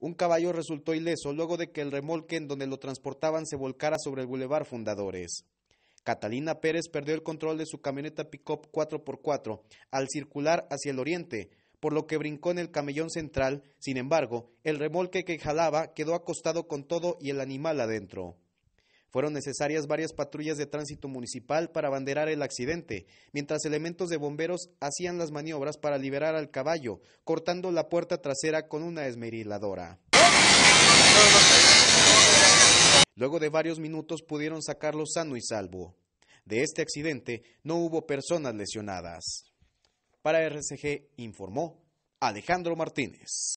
Un caballo resultó ileso luego de que el remolque en donde lo transportaban se volcara sobre el Boulevard Fundadores. Catalina Pérez perdió el control de su camioneta pick 4 4x4 al circular hacia el oriente, por lo que brincó en el camellón central. Sin embargo, el remolque que jalaba quedó acostado con todo y el animal adentro. Fueron necesarias varias patrullas de tránsito municipal para abanderar el accidente, mientras elementos de bomberos hacían las maniobras para liberar al caballo, cortando la puerta trasera con una esmeriladora. Luego de varios minutos pudieron sacarlo sano y salvo. De este accidente no hubo personas lesionadas. Para RCG informó Alejandro Martínez.